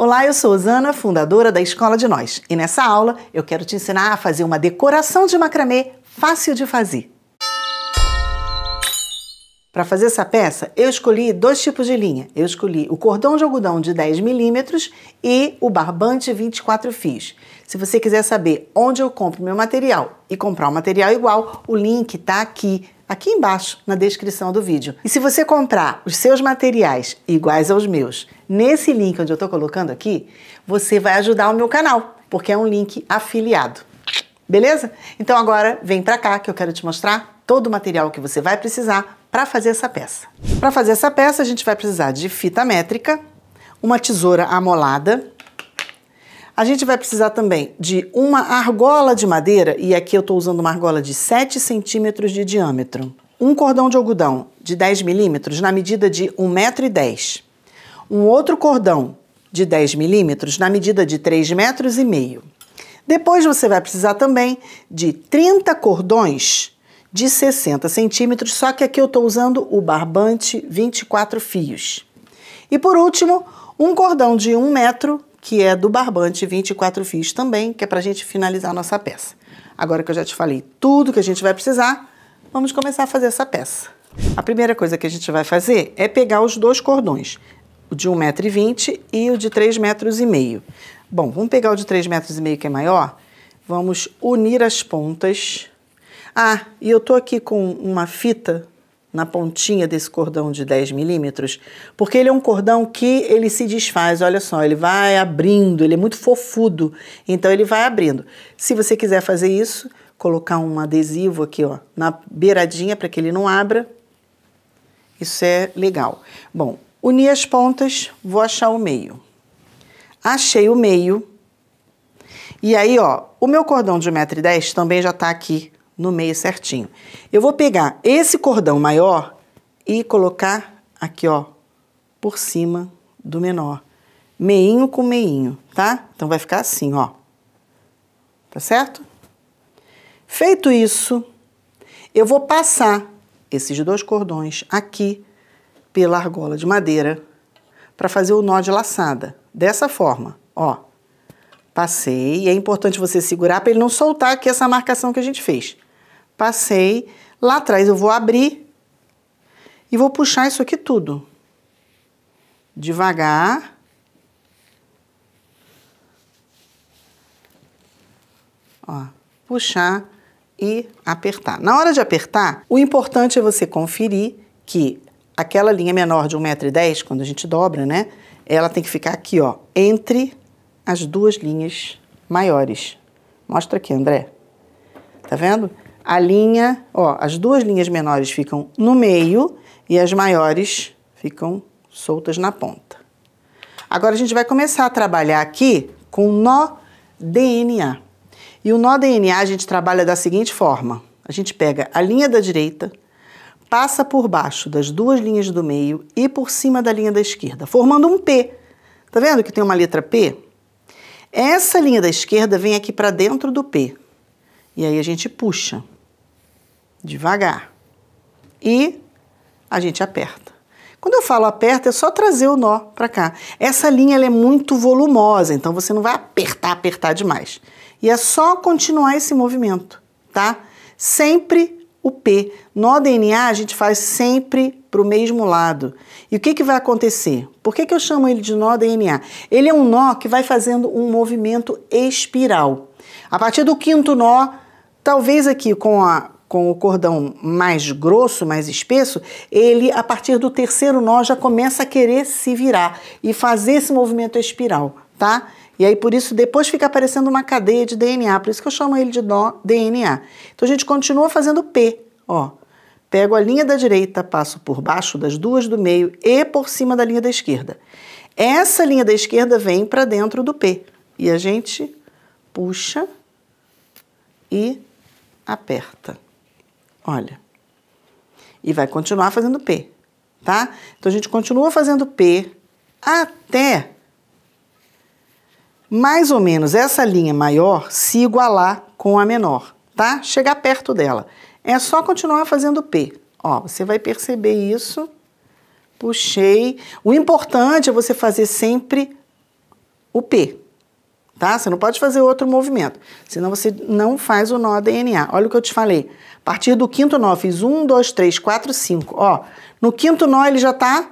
Olá, eu sou Osana, fundadora da Escola de Nós, e nessa aula eu quero te ensinar a fazer uma decoração de macramê fácil de fazer. Para fazer essa peça, eu escolhi dois tipos de linha. Eu escolhi o cordão de algodão de 10 milímetros e o barbante 24 fios. Se você quiser saber onde eu compro meu material e comprar um material igual, o link está aqui, aqui embaixo, na descrição do vídeo. E se você comprar os seus materiais iguais aos meus Nesse link onde eu estou colocando aqui, você vai ajudar o meu canal, porque é um link afiliado. Beleza? Então agora vem para cá que eu quero te mostrar todo o material que você vai precisar para fazer essa peça. Para fazer essa peça, a gente vai precisar de fita métrica, uma tesoura amolada, a gente vai precisar também de uma argola de madeira, e aqui eu estou usando uma argola de 7 centímetros de diâmetro. Um cordão de algodão de 10 milímetros na medida de 1,10 metro um outro cordão de 10 milímetros na medida de 3,5 metros e meio. Depois você vai precisar também de 30 cordões de 60 centímetros, só que aqui eu estou usando o barbante 24 fios. E por último, um cordão de 1 metro, que é do barbante 24 fios também, que é para a gente finalizar a nossa peça. Agora que eu já te falei tudo que a gente vai precisar, vamos começar a fazer essa peça. A primeira coisa que a gente vai fazer é pegar os dois cordões o de 1,20m e o de 3,5 metros. Bom, vamos pegar o de 3,5 metros que é maior. Vamos unir as pontas. Ah, e eu tô aqui com uma fita na pontinha desse cordão de 10 milímetros, porque ele é um cordão que ele se desfaz, olha só, ele vai abrindo, ele é muito fofudo, então ele vai abrindo. Se você quiser fazer isso, colocar um adesivo aqui, ó, na beiradinha para que ele não abra, isso é legal. Bom, Uni as pontas, vou achar o meio. Achei o meio. E aí, ó, o meu cordão de 1,10m também já tá aqui no meio certinho. Eu vou pegar esse cordão maior e colocar aqui, ó, por cima do menor. Meinho com meinho, tá? Então vai ficar assim, ó. Tá certo? Feito isso, eu vou passar esses dois cordões aqui pela argola de madeira para fazer o nó de laçada. Dessa forma, ó. Passei, e é importante você segurar para ele não soltar aqui essa marcação que a gente fez. Passei, lá atrás eu vou abrir e vou puxar isso aqui tudo. Devagar. Ó, puxar e apertar. Na hora de apertar, o importante é você conferir que aquela linha menor de 1,10m, quando a gente dobra, né? Ela tem que ficar aqui, ó, entre as duas linhas maiores. Mostra aqui, André. Tá vendo? A linha, ó, as duas linhas menores ficam no meio e as maiores ficam soltas na ponta. Agora a gente vai começar a trabalhar aqui com nó DNA. E o nó DNA a gente trabalha da seguinte forma: a gente pega a linha da direita, passa por baixo das duas linhas do meio e por cima da linha da esquerda, formando um P. Tá vendo que tem uma letra P? Essa linha da esquerda vem aqui para dentro do P. E aí a gente puxa devagar e a gente aperta. Quando eu falo aperta, é só trazer o nó para cá. Essa linha é muito volumosa, então você não vai apertar, apertar demais. E é só continuar esse movimento, tá? Sempre o P. No DNA, a gente faz sempre para o mesmo lado. E o que, que vai acontecer? Por que, que eu chamo ele de nó DNA? Ele é um nó que vai fazendo um movimento espiral. A partir do quinto nó, talvez aqui com, a, com o cordão mais grosso, mais espesso, ele, a partir do terceiro nó, já começa a querer se virar e fazer esse movimento espiral, tá? E aí, por isso, depois fica aparecendo uma cadeia de DNA, por isso que eu chamo ele de DNA. Então, a gente continua fazendo P, ó. Pego a linha da direita, passo por baixo das duas do meio e por cima da linha da esquerda. Essa linha da esquerda vem para dentro do P. E a gente puxa e aperta. Olha. E vai continuar fazendo P, tá? Então, a gente continua fazendo P até mais ou menos essa linha maior se igualar com a menor, tá? Chegar perto dela. É só continuar fazendo P. Ó, você vai perceber isso. Puxei. O importante é você fazer sempre o P, tá? Você não pode fazer outro movimento, senão você não faz o nó DNA. Olha o que eu te falei. A partir do quinto nó, fiz um, dois, três, quatro, cinco. Ó, no quinto nó ele já tá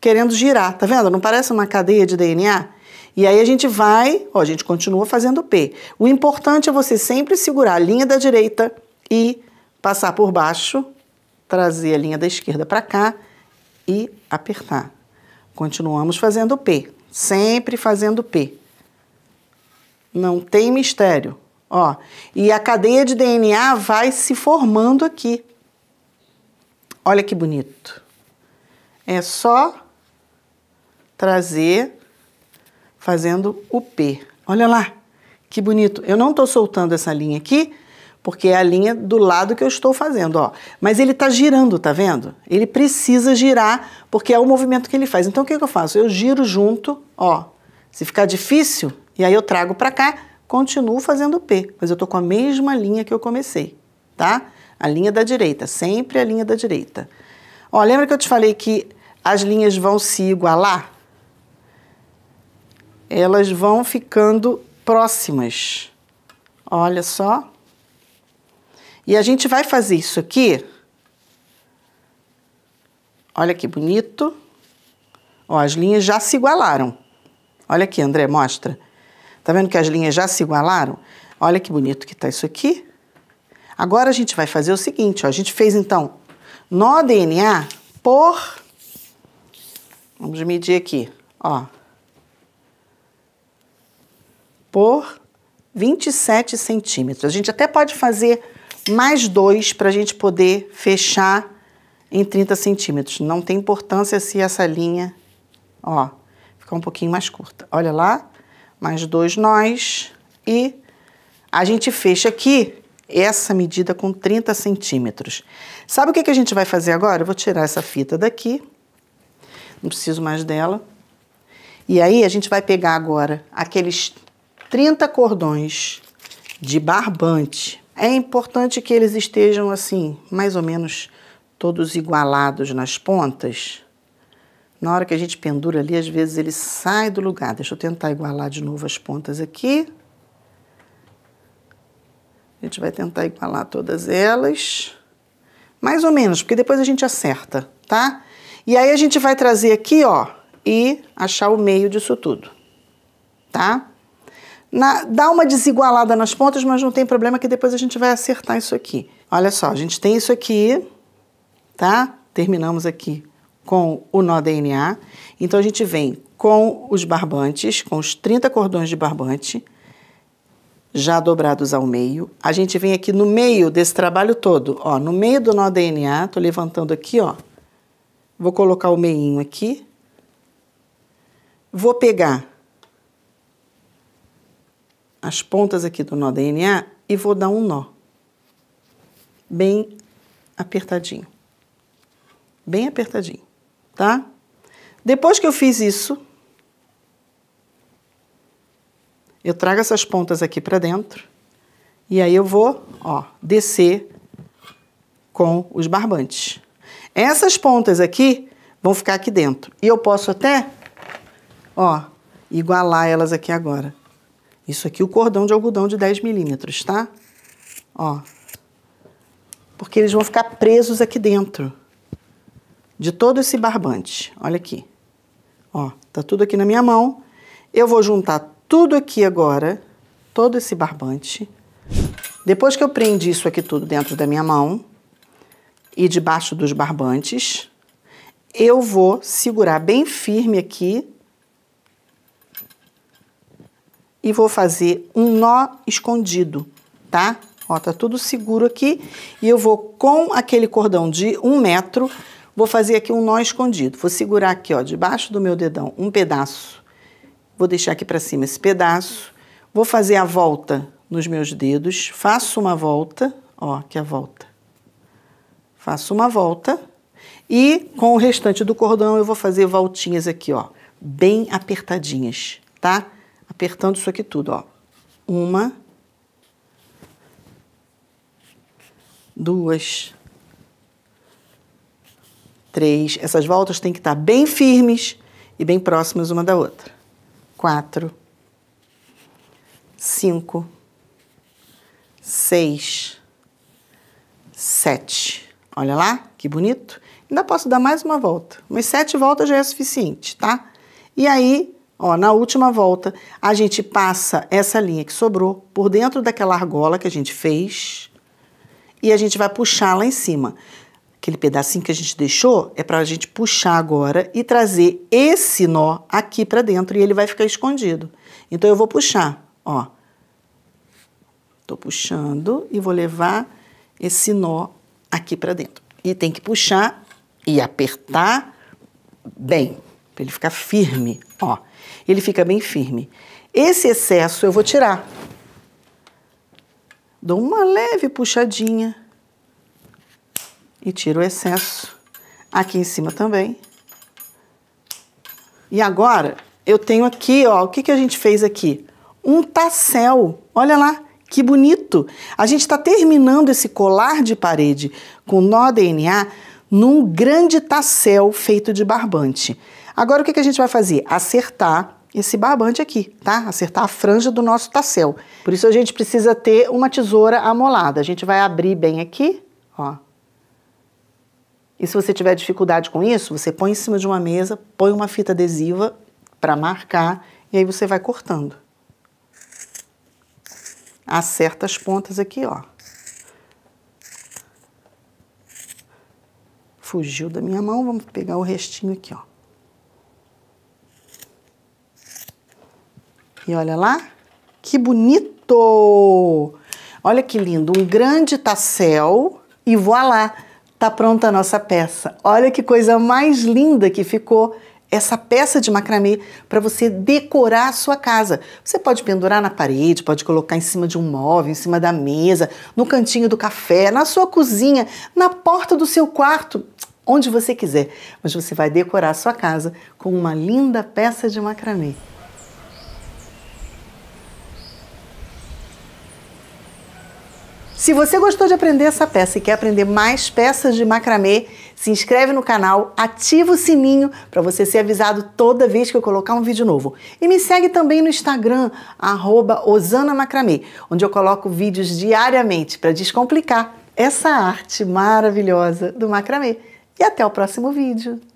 querendo girar, tá vendo? Não parece uma cadeia de DNA? E aí a gente vai, ó, a gente continua fazendo P. O importante é você sempre segurar a linha da direita e passar por baixo, trazer a linha da esquerda para cá e apertar. Continuamos fazendo P, sempre fazendo P. Não tem mistério, ó. E a cadeia de DNA vai se formando aqui. Olha que bonito. É só trazer fazendo o P. Olha lá, que bonito. Eu não estou soltando essa linha aqui, porque é a linha do lado que eu estou fazendo, ó. Mas ele está girando, tá vendo? Ele precisa girar, porque é o movimento que ele faz. Então, o que, que eu faço? Eu giro junto, ó. Se ficar difícil, e aí eu trago para cá, continuo fazendo o P, mas eu estou com a mesma linha que eu comecei, tá? A linha da direita, sempre a linha da direita. Ó, lembra que eu te falei que as linhas vão se igualar? elas vão ficando próximas. Olha só. E a gente vai fazer isso aqui. Olha que bonito. Ó, as linhas já se igualaram. Olha aqui, André, mostra. Tá vendo que as linhas já se igualaram? Olha que bonito que tá isso aqui. Agora a gente vai fazer o seguinte, ó. A gente fez, então, nó DNA por... Vamos medir aqui, ó por 27 centímetros. A gente até pode fazer mais dois para a gente poder fechar em 30 centímetros. Não tem importância se essa linha, ó, ficar um pouquinho mais curta. Olha lá, mais dois nós e a gente fecha aqui essa medida com 30 centímetros. Sabe o que, que a gente vai fazer agora? Eu vou tirar essa fita daqui, não preciso mais dela. E aí a gente vai pegar agora aqueles 30 cordões de barbante. É importante que eles estejam assim, mais ou menos todos igualados nas pontas. Na hora que a gente pendura ali, às vezes ele sai do lugar. Deixa eu tentar igualar de novo as pontas aqui. A gente vai tentar igualar todas elas. Mais ou menos, porque depois a gente acerta, tá? E aí a gente vai trazer aqui, ó, e achar o meio disso tudo, tá? na, dá uma desigualada nas pontas, mas não tem problema que depois a gente vai acertar isso aqui. Olha só, a gente tem isso aqui, tá? Terminamos aqui com o nó DNA. Então, a gente vem com os barbantes, com os 30 cordões de barbante, já dobrados ao meio. A gente vem aqui no meio desse trabalho todo, ó, no meio do nó DNA, tô levantando aqui, ó. Vou colocar o meinho aqui. Vou pegar as pontas aqui do nó DNA e vou dar um nó. Bem apertadinho. Bem apertadinho, tá? Depois que eu fiz isso, eu trago essas pontas aqui para dentro e aí eu vou, ó, descer com os barbantes. Essas pontas aqui vão ficar aqui dentro. E eu posso até, ó, igualar elas aqui agora. Isso aqui, o cordão de algodão de 10 milímetros, tá? Ó. Porque eles vão ficar presos aqui dentro de todo esse barbante. Olha aqui. Ó, tá tudo aqui na minha mão. Eu vou juntar tudo aqui agora, todo esse barbante. Depois que eu prendi isso aqui tudo dentro da minha mão e debaixo dos barbantes, eu vou segurar bem firme aqui e vou fazer um nó escondido, tá? Ó, tá tudo seguro aqui. E eu vou com aquele cordão de um metro, vou fazer aqui um nó escondido. Vou segurar aqui, ó, debaixo do meu dedão, um pedaço. Vou deixar aqui pra cima esse pedaço. Vou fazer a volta nos meus dedos. Faço uma volta, ó, aqui a volta. Faço uma volta. E com o restante do cordão eu vou fazer voltinhas aqui, ó, bem apertadinhas, tá? Tá? apertando isso aqui tudo, ó. Uma, duas, três. Essas voltas têm que estar bem firmes e bem próximas uma da outra. Quatro, cinco, seis, sete. Olha lá, que bonito. Ainda posso dar mais uma volta. Mas sete voltas já é suficiente, tá? E aí, Ó, na última volta, a gente passa essa linha que sobrou por dentro daquela argola que a gente fez e a gente vai puxar lá em cima. Aquele pedacinho que a gente deixou é para a gente puxar agora e trazer esse nó aqui para dentro e ele vai ficar escondido. Então, eu vou puxar, ó. Tô puxando e vou levar esse nó aqui para dentro. E tem que puxar e apertar bem, para ele ficar firme, ó ele fica bem firme. Esse excesso eu vou tirar. Dou uma leve puxadinha e tiro o excesso. Aqui em cima também. E agora, eu tenho aqui, ó, o que, que a gente fez aqui? Um tassel, olha lá, que bonito! A gente está terminando esse colar de parede com nó DNA num grande tassel feito de barbante. Agora, o que, que a gente vai fazer? Acertar esse barbante aqui, tá? Acertar a franja do nosso tassel. Por isso, a gente precisa ter uma tesoura amolada. A gente vai abrir bem aqui, ó. E se você tiver dificuldade com isso, você põe em cima de uma mesa, põe uma fita adesiva para marcar e aí você vai cortando. Acerta as pontas aqui, ó. Fugiu da minha mão, vamos pegar o restinho aqui, ó. E olha lá, que bonito! Olha que lindo, um grande tassel e voilá, tá pronta a nossa peça. Olha que coisa mais linda que ficou essa peça de macramê para você decorar a sua casa. Você pode pendurar na parede, pode colocar em cima de um móvel, em cima da mesa, no cantinho do café, na sua cozinha, na porta do seu quarto, onde você quiser. Mas você vai decorar a sua casa com uma linda peça de macramê. Se você gostou de aprender essa peça e quer aprender mais peças de macramê, se inscreve no canal, ativa o sininho para você ser avisado toda vez que eu colocar um vídeo novo. E me segue também no Instagram, arroba osanamacramê, onde eu coloco vídeos diariamente para descomplicar essa arte maravilhosa do macramê. E até o próximo vídeo!